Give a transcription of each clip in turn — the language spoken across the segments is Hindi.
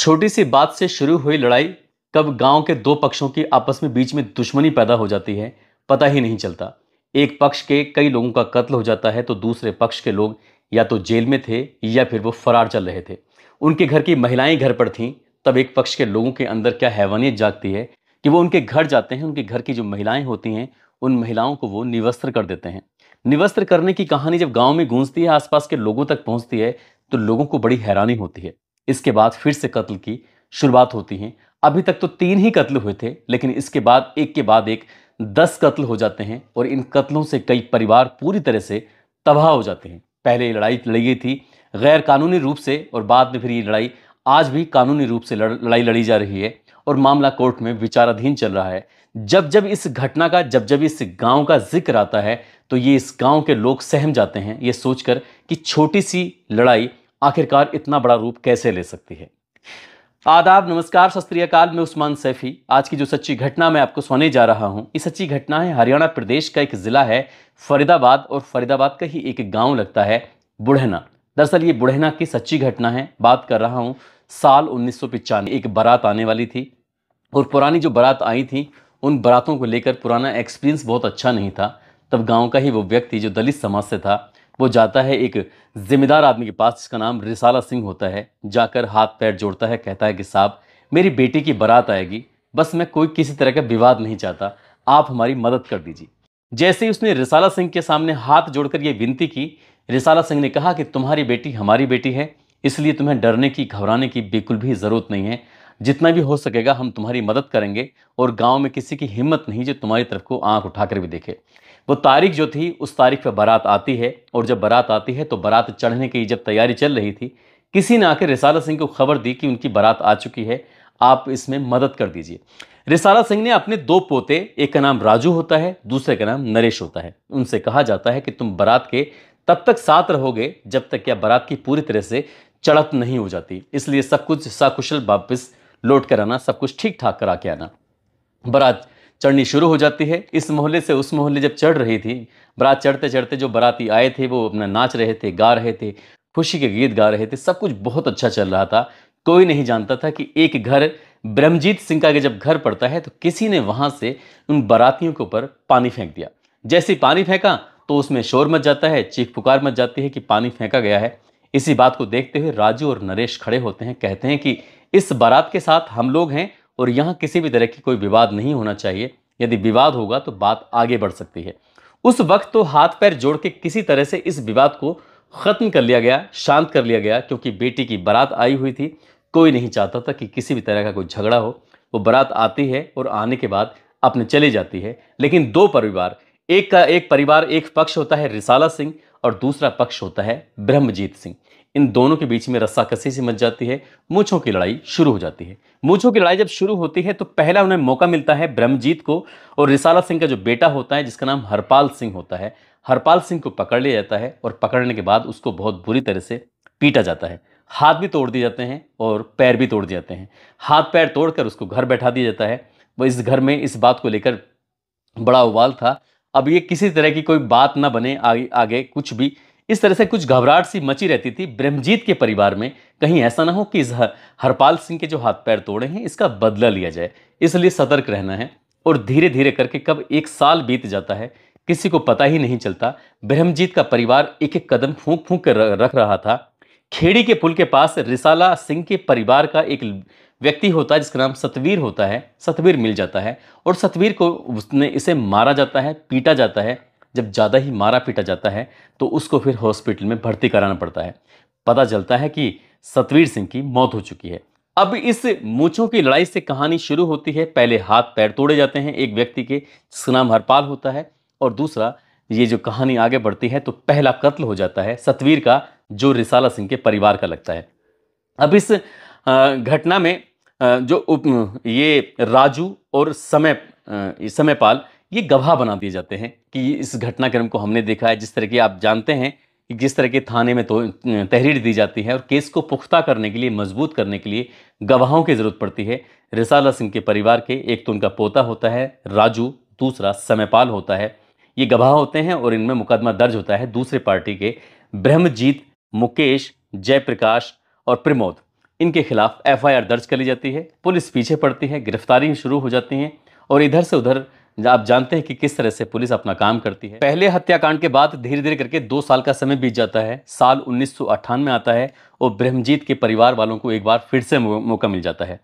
छोटी सी बात से शुरू हुई लड़ाई कब गांव के दो पक्षों की आपस में बीच में दुश्मनी पैदा हो जाती है पता ही नहीं चलता एक पक्ष के कई लोगों का कत्ल हो जाता है तो दूसरे पक्ष के लोग या तो जेल में थे या फिर वो फरार चल रहे थे उनके घर की महिलाएं घर पर थीं तब एक पक्ष के लोगों के अंदर क्या हैवानियत जागती है कि वो उनके घर जाते हैं उनके घर की जो महिलाएं होती हैं उन महिलाओं को वो निवस्त्र कर देते हैं निवस्त्र करने की कहानी जब गांव में गूंजती है आसपास के लोगों तक पहुंचती है तो लोगों को बड़ी हैरानी होती है इसके बाद फिर से कत्ल की शुरुआत होती है अभी तक तो तीन ही कत्ल हुए थे लेकिन इसके बाद एक के बाद एक दस कत्ल हो जाते हैं और इन कत्लों से कई परिवार पूरी तरह से तबाह हो जाते हैं पहले ये लड़ाई लड़ी गई थी गैर कानूनी रूप से और बाद में फिर ये लड़ाई आज भी कानूनी रूप से लड़, लड़ाई लड़ी जा रही है और मामला कोर्ट में विचाराधीन चल रहा है जब जब इस घटना का जब जब इस गांव का जिक्र आता है तो ये इस गांव के लोग सहम जाते हैं ये सोचकर कि छोटी सी लड़ाई आखिरकार इतना बड़ा रूप कैसे ले सकती है आदाब नमस्कार सस्त्रीकाल में उस्मान सैफी आज की जो सच्ची घटना मैं आपको सोने जा रहा हूँ ये सच्ची घटना है हरियाणा प्रदेश का एक ज़िला है फरीदाबाद और फरीदाबाद का ही एक गांव लगता है बुढ़ना दरअसल ये बुढ़ना की सच्ची घटना है बात कर रहा हूँ साल उन्नीस एक बारात आने वाली थी और पुरानी जो बारात आई थी उन बारातों को लेकर पुराना एक्सपीरियंस बहुत अच्छा नहीं था तब गाँव का ही वो व्यक्ति जो दलित समाज से था वो जाता है एक ज़िम्मेदार आदमी के पास जिसका नाम रिसाला सिंह होता है जाकर हाथ पैर जोड़ता है कहता है कि साहब मेरी बेटी की बारात आएगी बस मैं कोई किसी तरह का विवाद नहीं चाहता आप हमारी मदद कर दीजिए जैसे ही उसने रिसाला सिंह के सामने हाथ जोड़कर यह विनती की रिसाला सिंह ने कहा कि तुम्हारी बेटी हमारी बेटी है इसलिए तुम्हें डरने की घबराने की बिल्कुल भी ज़रूरत नहीं है जितना भी हो सकेगा हम तुम्हारी मदद करेंगे और गांव में किसी की हिम्मत नहीं जो तुम्हारी तरफ को आंख उठाकर भी देखे वो तारीख जो थी उस तारीख पर बारात आती है और जब बारात आती है तो बारात चढ़ने की जब तैयारी चल रही थी किसी ने आकर रिसाला सिंह को खबर दी कि उनकी बारात आ चुकी है आप इसमें मदद कर दीजिए रिसाला सिंह ने अपने दो पोते एक का नाम राजू होता है दूसरे का नाम नरेश होता है उनसे कहा जाता है कि तुम बारात के तब तक साथ रहोगे जब तक क्या बारात की पूरी तरह से चढ़त नहीं हो जाती इसलिए सब कुछ साकुशल वापस लौट कर आना सब कुछ ठीक ठाक करा के आना बारात चढ़नी शुरू हो जाती है इस मोहल्ले से उस मोहल्ले जब चढ़ रही थी बारात चढ़ते चढ़ते जो बराती आए थे वो अपना नाच रहे थे गा रहे थे खुशी के गीत गा रहे थे सब कुछ बहुत अच्छा चल रहा था कोई नहीं जानता था कि एक घर ब्रह्मजीत सिंह का जब घर पड़ता है तो किसी ने वहाँ से उन बारातियों के ऊपर पानी फेंक दिया जैसे पानी फेंका तो उसमें शोर मच जाता है चीख पुकार मच जाती है कि पानी फेंका गया है इसी बात को देखते हुए राजू और नरेश खड़े होते हैं कहते हैं कि इस बारात के साथ हम लोग हैं और यहाँ किसी भी तरह की कोई विवाद नहीं होना चाहिए यदि विवाद होगा तो बात आगे बढ़ सकती है उस वक्त तो हाथ पैर जोड़ के किसी तरह से इस विवाद को ख़त्म कर लिया गया शांत कर लिया गया क्योंकि बेटी की बारात आई हुई थी कोई नहीं चाहता था कि किसी भी तरह का कोई झगड़ा हो वो बारात आती है और आने के बाद अपने चले जाती है लेकिन दो परिवार एक का एक परिवार एक पक्ष होता है रिसाला सिंह और दूसरा पक्ष होता है ब्रह्मजीत सिंह इन दोनों के बीच में रस्साकसी सी मच जाती है मूछों की लड़ाई शुरू हो जाती है मूछों की लड़ाई जब शुरू होती है तो पहला उन्हें मौका मिलता है ब्रह्मजीत को और रिसाला सिंह का जो बेटा होता है जिसका नाम हरपाल सिंह होता है हरपाल सिंह को पकड़ लिया जाता है और पकड़ने के बाद उसको बहुत बुरी तरह से पीटा जाता है हाथ भी तोड़ दिए जाते हैं और पैर भी तोड़ दिए जाते हैं हाथ पैर तोड़कर उसको घर बैठा दिया जाता है वह इस घर में इस बात को लेकर बड़ा उबाल था अब ये किसी तरह की कोई बात ना बने आगे आगे कुछ भी इस तरह से कुछ घबराहट सी मची रहती थी ब्रह्मजीत के परिवार में कहीं ऐसा ना हो कि इस हरपाल सिंह के जो हाथ पैर तोड़े हैं इसका बदला लिया जाए इसलिए सतर्क रहना है और धीरे धीरे करके कब एक साल बीत जाता है किसी को पता ही नहीं चलता ब्रह्मजीत का परिवार एक एक कदम फूंक फूंक कर रख रहा था खेड़ी के पुल के पास रिसाला सिंह के परिवार का एक व्यक्ति होता है जिसका नाम सतवीर होता है सतवीर मिल जाता है और सतवीर को उसने इसे मारा जाता है पीटा जाता है जब ज़्यादा ही मारा पीटा जाता है तो उसको फिर हॉस्पिटल में भर्ती कराना पड़ता है पता चलता है कि सतवीर सिंह की मौत हो चुकी है अब इस मूछों की लड़ाई से कहानी शुरू होती है पहले हाथ पैर तोड़े जाते हैं एक व्यक्ति के जिसका नाम हरपाल होता है और दूसरा ये जो कहानी आगे बढ़ती है तो पहला कत्ल हो जाता है सतवीर का जो रिसाला सिंह के परिवार का लगता है अब इस घटना में जो ये राजू और समय समयपाल ये गवाह बना दिए जाते हैं कि इस घटनाक्रम को हमने देखा है जिस तरह की आप जानते हैं कि जिस तरह के थाने में तो तहरीर दी जाती है और केस को पुख्ता करने के लिए मजबूत करने के लिए गवाहों की ज़रूरत पड़ती है रिसाला सिंह के परिवार के एक तो उनका पोता होता है राजू दूसरा समयपाल होता है ये गवाह होते हैं और इनमें मुकदमा दर्ज होता है दूसरे पार्टी के ब्रह्मजीत मुकेश जयप्रकाश और प्रमोद इनके खिलाफ एफआईआर दर्ज कर ली जाती है पुलिस पीछे पड़ती है गिरफ्तारी शुरू हो जाती हैं और इधर से उधर आप जानते हैं कि किस तरह से पुलिस अपना काम करती है पहले हत्याकांड के बाद धीरे धीरे करके दो साल का समय बीत जाता है साल उन्नीस में आता है और ब्रह्मजीत के परिवार वालों को एक बार फिर से मौका मिल जाता है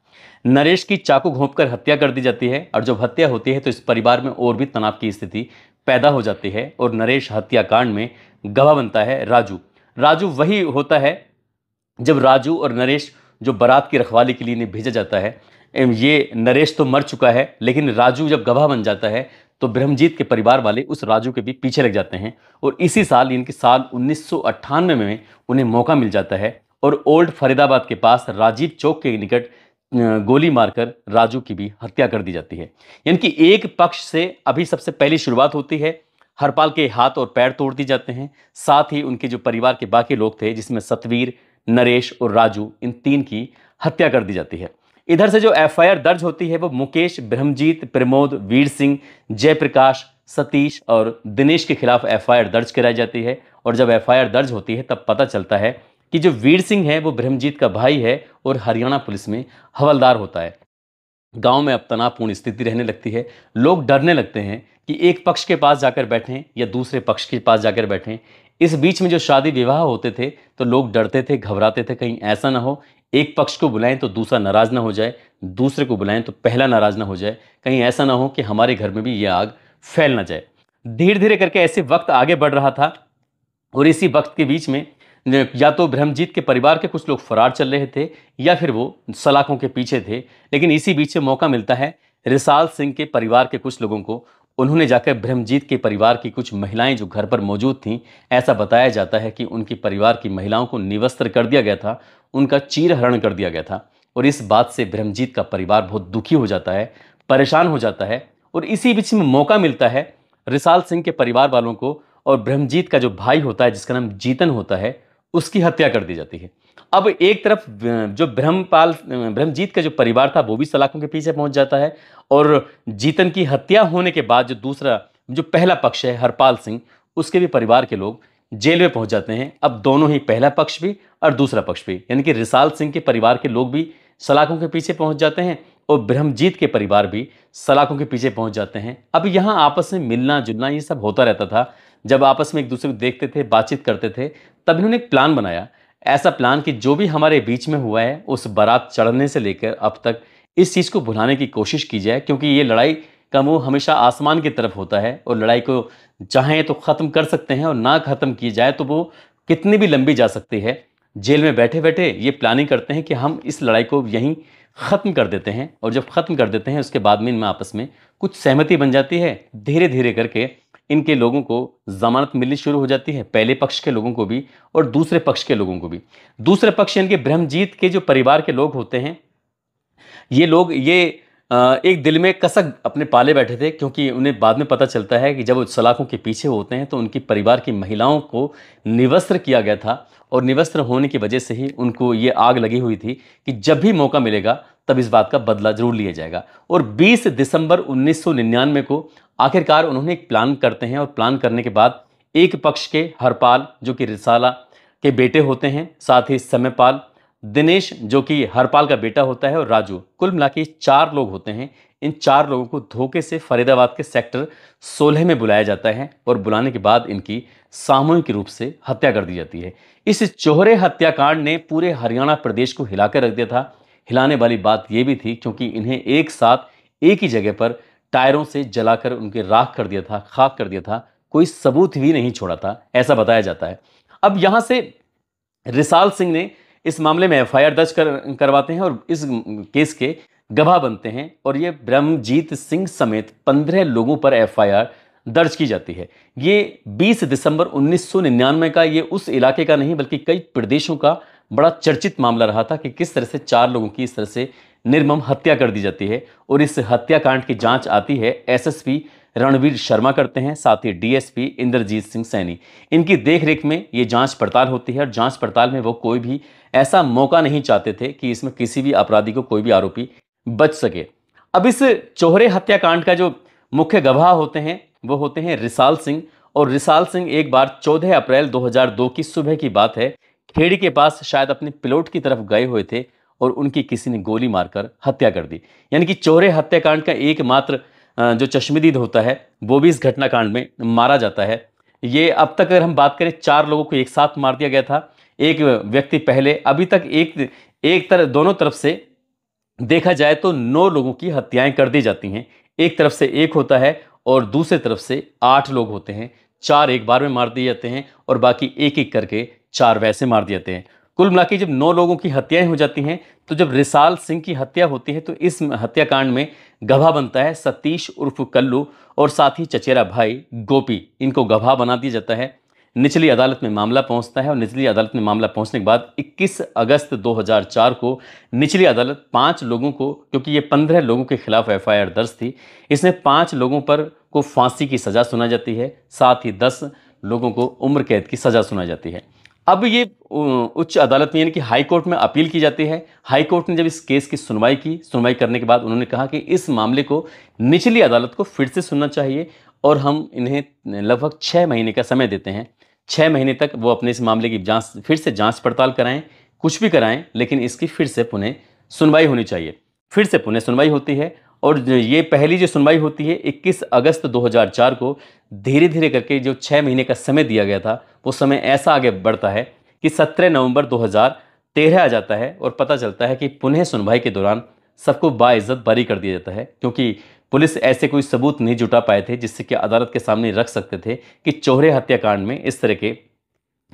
नरेश की चाकू घोंपकर हत्या कर दी जाती है और जब हत्या होती है तो इस परिवार में और भी तनाव की स्थिति पैदा हो जाती है और नरेश हत्याकांड में गवाह बनता है राजू राजू वही होता है जब राजू और नरेश जो बारात की रखवाली के लिए भेजा जाता है ये नरेश तो मर चुका है लेकिन राजू जब गवाह बन जाता है तो ब्रह्मजीत के परिवार वाले उस राजू के भी पीछे लग जाते हैं और इसी साल इनके साल उन्नीस में उन्हें मौका मिल जाता है और ओल्ड फरीदाबाद के पास राजीव चौक के निकट गोली मारकर राजू की भी हत्या कर दी जाती है यानी कि एक पक्ष से अभी सबसे पहली शुरुआत होती है हरपाल के हाथ और पैर तोड़ दिए जाते हैं साथ ही उनके जो परिवार के बाकी लोग थे जिसमें सतवीर नरेश और राजू इन तीन की हत्या कर दी जाती है इधर से जो एफआईआर दर्ज होती है वो मुकेश ब्रह्मजीत प्रमोद वीर सिंह जयप्रकाश सतीश और दिनेश के खिलाफ एफआईआर दर्ज कराई जाती है और जब एफआईआर दर्ज होती है तब पता चलता है कि जो वीर सिंह है वो ब्रह्मजीत का भाई है और हरियाणा पुलिस में हवलदार होता है गांव में अब तनावपूर्ण स्थिति रहने लगती है लोग डरने लगते हैं कि एक पक्ष के पास जाकर बैठें या दूसरे पक्ष के पास जाकर बैठें इस बीच में जो शादी विवाह होते थे तो लोग डरते थे घबराते थे कहीं ऐसा ना हो एक पक्ष को बुलाएं तो दूसरा नाराज़ ना हो जाए दूसरे को बुलाएं तो पहला नाराज़ ना हो जाए कहीं ऐसा ना हो कि हमारे घर में भी ये आग फैल ना जाए धीरे धीरे करके ऐसे वक्त आगे बढ़ रहा था और इसी वक्त के बीच में या तो ब्रह्मजीत के परिवार के कुछ लोग फरार चल रहे थे या फिर वो सलाखों के पीछे थे लेकिन इसी बीच में मौका मिलता है रिसाल सिंह के परिवार के कुछ लोगों को उन्होंने जाकर ब्रह्मजीत के परिवार की कुछ महिलाएं जो घर पर मौजूद थीं ऐसा बताया जाता है कि उनके परिवार की महिलाओं को निवस्त्र कर दिया गया था उनका चीरहरण कर दिया गया था और इस बात से ब्रह्मजीत का परिवार बहुत दुखी हो जाता है परेशान हो जाता है और इसी बीच में मौका मिलता है रिसाल सिंह के परिवार वालों को और ब्रह्मजीत का जो भाई होता है जिसका नाम जीतन होता है उसकी हत्या कर दी जाती है अब एक तरफ जो ब्रह्मपाल ब्रह्मजीत का जो परिवार था वो भी सलाखों के पीछे पहुंच जाता है और जीतन की हत्या होने के बाद जो दूसरा जो पहला पक्ष है हरपाल सिंह उसके भी परिवार के लोग जेल में पहुंच जाते हैं अब दोनों ही पहला पक्ष भी और दूसरा पक्ष भी यानी कि रिसाल सिंह के परिवार के लोग भी सलाखों के पीछे पहुंच जाते हैं और ब्रह्मजीत के परिवार भी सलाखों के पीछे पहुंच जाते हैं अब यहाँ आपस में मिलना जुलना ये सब होता रहता था जब आपस में एक दूसरे को देखते थे बातचीत करते थे तब इन्होंने एक प्लान बनाया ऐसा प्लान कि जो भी हमारे बीच में हुआ है उस बारात चढ़ने से लेकर अब तक इस चीज़ को भुलाने की कोशिश की जाए क्योंकि ये लड़ाई का मुँह हमेशा आसमान की तरफ होता है और लड़ाई को चाहें तो ख़त्म कर सकते हैं और ना ख़त्म की जाए तो वो कितनी भी लंबी जा सकती है जेल में बैठे बैठे ये प्लानिंग करते हैं कि हम इस लड़ाई को यहीं ख़त्म कर देते हैं और जब ख़त्म कर देते हैं उसके बाद में इनमें आपस में कुछ सहमति बन जाती है धीरे धीरे करके इनके लोगों को जमानत मिलनी शुरू हो जाती है पहले पक्ष के लोगों को भी और दूसरे पक्ष के लोगों को भी दूसरे पक्ष यानी कि ब्रह्मजीत के जो परिवार के लोग होते हैं ये लोग ये एक दिल में कसक अपने पाले बैठे थे क्योंकि उन्हें बाद में पता चलता है कि जब सलाखों के पीछे होते हैं तो उनकी परिवार की महिलाओं को निवस्त्र किया गया था और निवस्त्र होने की वजह से ही उनको ये आग लगी हुई थी कि जब भी मौका मिलेगा तब इस बात का बदला जरूर लिया जाएगा और 20 दिसंबर 1999 को आखिरकार उन्होंने एक प्लान करते हैं और प्लान करने के बाद एक पक्ष के हरपाल जो कि रिसाला के बेटे होते हैं साथ ही समयपाल दिनेश जो कि हरपाल का बेटा होता है और राजू कुल मिला के चार लोग होते हैं इन चार लोगों को धोखे से फरीदाबाद के सेक्टर सोलह में बुलाया जाता है और बुलाने के बाद इनकी सामूहिक रूप से हत्या कर दी जाती है इस चोहरे हत्याकांड ने पूरे हरियाणा प्रदेश को हिलाकर रख दिया था हिलाने वाली बात यह भी थी क्योंकि इन्हें एक साथ एक ही जगह पर टायरों से जलाकर उनके राख कर दिया था खाक कर दिया था कोई सबूत भी नहीं छोड़ा था ऐसा बताया जाता है अब यहां से रिसाल सिंह ने इस मामले में एफआईआर दर्ज कर करवाते हैं और इस केस के गवाह बनते हैं और ये ब्रह्मजीत सिंह समेत पंद्रह लोगों पर एफआईआर दर्ज की जाती है ये 20 दिसंबर 1999 का ये उस इलाके का नहीं बल्कि कई प्रदेशों का बड़ा चर्चित मामला रहा था कि किस तरह से चार लोगों की इस तरह से निर्मम हत्या कर दी जाती है और इस हत्याकांड की जांच आती है एसएसपी रणवीर शर्मा करते हैं साथ ही डीएसपी इंद्रजीत सिंह सैनी इनकी देखरेख में ये जांच पड़ताल होती है और जांच पड़ताल में वो कोई भी ऐसा मौका नहीं चाहते थे कि इसमें किसी भी अपराधी को कोई भी आरोपी बच सके अब इस चोहरे हत्याकांड का जो मुख्य गवाह होते हैं वो होते हैं रिसाल सिंह और रिसाल सिंह एक बार 14 अप्रैल 2002 की सुबह की बात है खेड़ी के पास शायद अपने पिलोट की तरफ गए हुए थे और उनकी किसी ने गोली मारकर हत्या कर दी यानी कि चोरे हत्याकांड का एकमात्र जो चश्मदीद होता है वो भी इस घटनाकांड में मारा जाता है ये अब तक अगर हम बात करें चार लोगों को एक साथ मार दिया गया था एक व्यक्ति पहले अभी तक एक एक तरह दोनों तरफ से देखा जाए तो नौ लोगों की हत्याएं कर दी जाती हैं एक तरफ से एक होता है और दूसरी तरफ से आठ लोग होते हैं चार एक बार में मार दिए जाते हैं और बाकी एक एक करके चार वैसे मार दिए जाते हैं कुल मिला जब नौ लोगों की हत्याएं हो जाती हैं तो जब रिसाल सिंह की हत्या होती है तो इस हत्याकांड में गवाह बनता है सतीश उर्फ कल्लू और साथ ही चचेरा भाई गोपी इनको गवाह बना दिया जाता है निचली अदालत में मामला पहुंचता है और निचली अदालत में मामला पहुंचने के बाद 21 अगस्त 2004 को निचली अदालत पांच लोगों को क्योंकि ये पंद्रह लोगों के खिलाफ एफआईआर दर्ज थी इसमें पांच लोगों पर को फांसी की सज़ा सुनाई जाती है साथ ही दस लोगों को उम्र कैद की सज़ा सुनाई जाती है अब ये उच्च अदालत में यानी कि हाई कोर्ट में अपील की जाती है हाई कोर्ट ने जब इस केस की सुनवाई की सुनवाई करने के बाद उन्होंने कहा कि इस मामले को निचली अदालत को फिर से सुनना चाहिए और हम इन्हें लगभग छः महीने का समय देते हैं छः महीने तक वो अपने इस मामले की जांच फिर से जांच पड़ताल कराएं कुछ भी कराएं लेकिन इसकी फिर से पुनः सुनवाई होनी चाहिए फिर से पुनः सुनवाई होती है और ये पहली जो सुनवाई होती है 21 अगस्त 2004 को धीरे धीरे करके जो छः महीने का समय दिया गया था वो समय ऐसा आगे बढ़ता है कि 17 नवंबर 2013 आ जाता है और पता चलता है कि पुनः सुनवाई के दौरान सबको बाइज्जत बरी कर दिया जाता है क्योंकि पुलिस ऐसे कोई सबूत नहीं जुटा पाए थे जिससे कि अदालत के सामने रख सकते थे कि चौहरे हत्याकांड में इस तरह के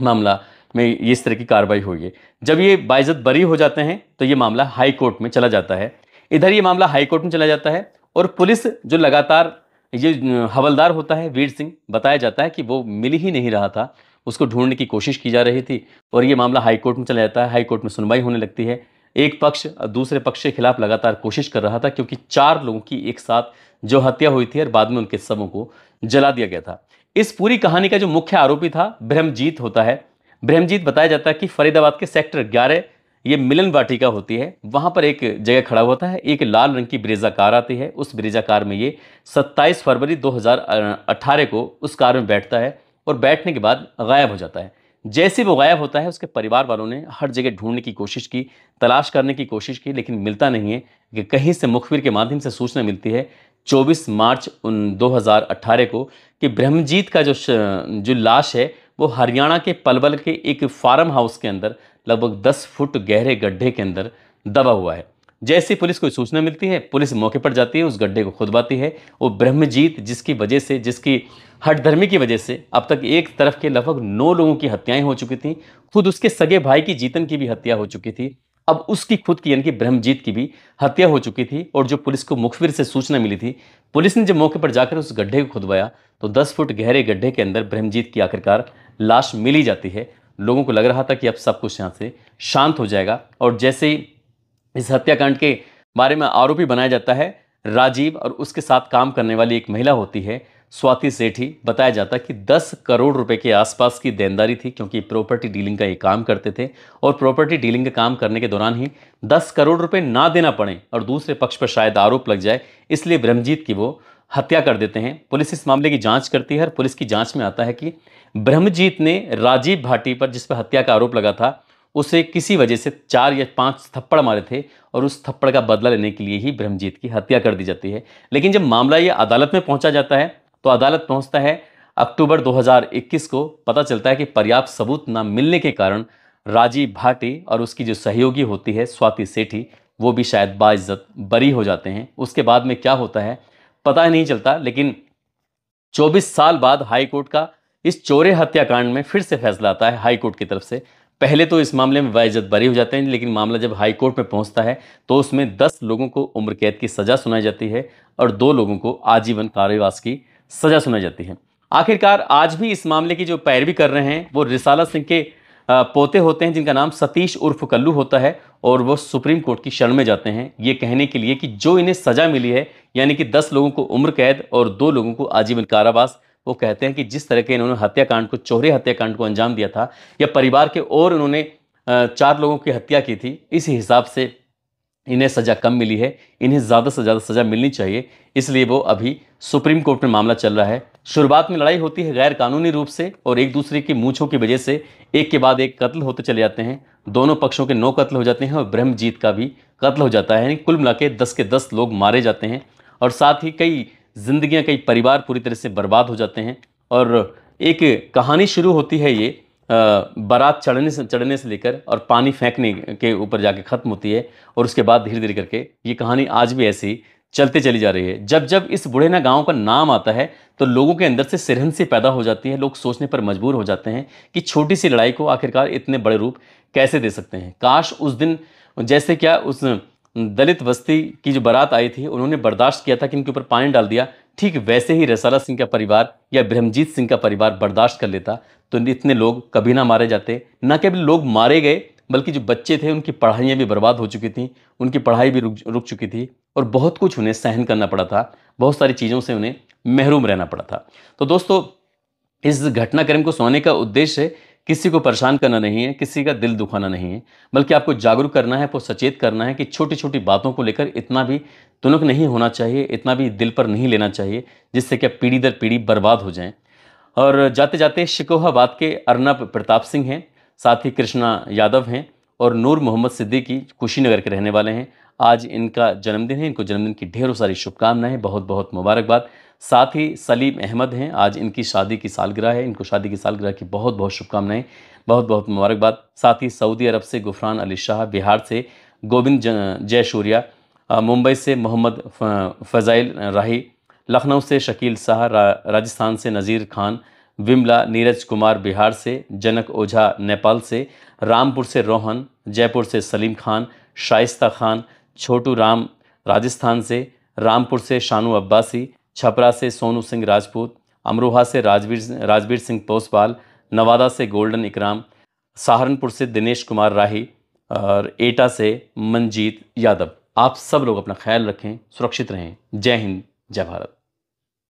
मामला में इस तरह की कार्रवाई हुई है जब ये बाइजत बरी हो जाते हैं तो ये मामला हाई कोर्ट में चला जाता है इधर ये मामला हाई कोर्ट में चला जाता है और पुलिस जो लगातार ये हवलदार होता है वीर सिंह बताया जाता है कि वो मिल ही नहीं रहा था उसको ढूंढने की कोशिश की जा रही थी और ये मामला हाई कोर्ट में चला जाता है हाई कोर्ट में सुनवाई होने लगती है एक पक्ष दूसरे पक्ष के खिलाफ लगातार कोशिश कर रहा था क्योंकि चार लोगों की एक साथ जो हत्या हुई थी और बाद में उनके सबों को जला दिया गया था इस पूरी कहानी का जो मुख्य आरोपी था ब्रह्मजीत होता है ब्रह्मजीत बताया जाता है कि फरीदाबाद के सेक्टर ग्यारह ये मिलन वाटिका होती है वहाँ पर एक जगह खड़ा होता है एक लाल रंग की ब्रेजा कार आती है उस ब्रेजा कार में ये 27 फरवरी 2018 को उस कार में बैठता है और बैठने के बाद गायब हो जाता है जैसे वो गायब होता है उसके परिवार वालों ने हर जगह ढूंढने की कोशिश की तलाश करने की कोशिश की लेकिन मिलता नहीं है कि कहीं से मुखबिर के माध्यम से सूचना मिलती है 24 मार्च उन 2018 को कि ब्रह्मजीत का जो जो लाश है वो हरियाणा के पलवल के एक फार्म हाउस के अंदर लगभग 10 फुट गहरे गड्ढे के अंदर दबा हुआ है जैसे पुलिस को सूचना मिलती है पुलिस मौके पर जाती है उस गड्ढे को खुदवाती है वो ब्रह्मजीत जिसकी वजह से जिसकी हटधर्मी की वजह से अब तक एक तरफ के लगभग नौ लोगों की हत्याएं हो चुकी थी खुद उसके सगे भाई की जीतन की भी हत्या हो चुकी थी अब उसकी खुद की यानी कि ब्रह्मजीत की भी हत्या हो चुकी थी और जो पुलिस को मुखबिर से सूचना मिली थी पुलिस ने जब मौके पर जाकर उस गड्ढे को खुदवाया तो 10 फुट गहरे गड्ढे के अंदर ब्रह्मजीत की आखिरकार लाश मिली जाती है लोगों को लग रहा था कि अब सब कुछ यहाँ से शांत हो जाएगा और जैसे ही इस हत्याकांड के बारे में आरोपी बनाया जाता है राजीव और उसके साथ काम करने वाली एक महिला होती है स्वाति सेठी बताया जाता है कि 10 करोड़ रुपए के आसपास की देनदारी थी क्योंकि प्रॉपर्टी डीलिंग का ये काम करते थे और प्रॉपर्टी डीलिंग का काम करने के दौरान ही 10 करोड़ रुपए ना देना पड़े और दूसरे पक्ष पर शायद आरोप लग जाए इसलिए ब्रह्मजीत की वो हत्या कर देते हैं पुलिस इस मामले की जाँच करती है और पुलिस की जाँच में आता है कि ब्रह्मजीत ने राजीव भाटी पर जिस पर हत्या का आरोप लगा था उसे किसी वजह से चार या पांच थप्पड़ मारे थे और उस थप्पड़ का बदला लेने के लिए ही ब्रह्मजीत की हत्या कर दी जाती है लेकिन जब मामला ये अदालत में पहुंचा जाता है तो अदालत पहुंचता है अक्टूबर 2021 को पता चलता है कि पर्याप्त सबूत न मिलने के कारण राजीव भाटी और उसकी जो सहयोगी होती है स्वाति सेठी वो भी शायद बाइज्जत बरी हो जाते हैं उसके बाद में क्या होता है पता नहीं चलता लेकिन 24 साल बाद हाईकोर्ट का इस चोरे हत्याकांड में फिर से फैसला आता है हाईकोर्ट की तरफ से पहले तो इस मामले में बाइज्जत बरी हो जाते हैं लेकिन मामला जब हाई कोर्ट में पहुंचता है तो उसमें दस लोगों को उम्र कैद की सज़ा सुनाई जाती है और दो लोगों को आजीवन कारावास की सज़ा सुनाई जाती है आखिरकार आज भी इस मामले की जो पैरवी कर रहे हैं वो रिसाला सिंह के पोते होते हैं जिनका नाम सतीश उर्फ कल्लू होता है और वो सुप्रीम कोर्ट की शरण में जाते हैं ये कहने के लिए कि जो इन्हें सज़ा मिली है यानी कि दस लोगों को उम्र कैद और दो लोगों को आजीवन कारावास वो कहते हैं कि जिस तरह के इन्होंने हत्याकांड को चोरे हत्याकांड को अंजाम दिया था या परिवार के और इन्होंने चार लोगों की हत्या की थी इस हिसाब से इन्हें सज़ा कम मिली है इन्हें ज़्यादा से ज़्यादा सज़ा मिलनी चाहिए इसलिए वो अभी सुप्रीम कोर्ट में मामला चल रहा है शुरुआत में लड़ाई होती है गैर कानूनी रूप से और एक दूसरे की मूछों की वजह से एक के बाद एक कत्ल होते चले जाते हैं दोनों पक्षों के नौ कत्ल हो जाते हैं और ब्रह्मजीत का भी कत्ल हो जाता है यानी कुल मिला के दस के दस लोग मारे जाते हैं और साथ ही कई ज़िंदगियाँ कई परिवार पूरी तरह से बर्बाद हो जाते हैं और एक कहानी शुरू होती है ये बारात चढ़ने से चढ़ने से लेकर और पानी फेंकने के ऊपर जाके ख़त्म होती है और उसके बाद धीरे धीरे करके ये कहानी आज भी ऐसी चलते चली जा रही है जब जब इस बुढ़ेना गांव का नाम आता है तो लोगों के अंदर से सिरहन सी पैदा हो जाती है लोग सोचने पर मजबूर हो जाते हैं कि छोटी सी लड़ाई को आखिरकार इतने बड़े रूप कैसे दे सकते हैं काश उस दिन जैसे क्या उस दलित बस्ती की जो बारात आई थी उन्होंने बर्दाश्त किया था कि इनके ऊपर पानी डाल दिया ठीक वैसे ही रसाला सिंह का परिवार या ब्रह्मजीत सिंह का परिवार बर्दाश्त कर लेता तो इतने लोग कभी ना मारे जाते ना केवल लोग मारे गए बल्कि जो बच्चे थे उनकी पढ़ाइयाँ भी बर्बाद हो चुकी थी उनकी पढ़ाई भी रुक रुक चुकी थी और बहुत कुछ उन्हें सहन करना पड़ा था बहुत सारी चीज़ों से उन्हें महरूम रहना पड़ा था तो दोस्तों इस घटनाक्रम को सुनाने का उद्देश्य किसी को परेशान करना नहीं है किसी का दिल दुखाना नहीं है बल्कि आपको जागरूक करना है आपको सचेत करना है कि छोटी छोटी बातों को लेकर इतना भी तुनक नहीं होना चाहिए इतना भी दिल पर नहीं लेना चाहिए जिससे कि आप पीढ़ी दर पीढ़ी बर्बाद हो जाएं और जाते जाते शिकोहाबाद के अर्नब प्रताप सिंह हैं साथ ही कृष्णा यादव हैं और नूर मोहम्मद सिद्दीकी कुशीनगर के रहने वाले हैं आज इनका जन्मदिन है इनको जन्मदिन की ढेरों सारी शुभकामनाएं बहुत बहुत मुबारकबाद साथ ही सलीम अहमद हैं आज इनकी शादी की सालगिरह है इनको शादी की सालगिरह की बहुत बहुत शुभकामनाएं बहुत बहुत मुबारकबाद साथ ही सऊदी अरब से गुफरान अली शाह बिहार से गोविंद शूरिया मुंबई से मोहम्मद फ़ज़ाइल राही लखनऊ से शकील शाह राजस्थान से नज़ीर खान विमला नीरज कुमार बिहार से जनक ओझा नेपाल से रामपुर से रोहन जयपुर से सलीम खान शाइस्ता खान छोटू राम राजस्थान से रामपुर से शानू अब्बासी छपरा से सोनू सिंह राजपूत अमरोहा से राजवीर राजवीर सिंह पोसपाल नवादा से गोल्डन इकराम सहारनपुर से दिनेश कुमार राही और एटा से मनजीत यादव आप सब लोग अपना ख्याल रखें सुरक्षित रहें जय हिंद जय भारत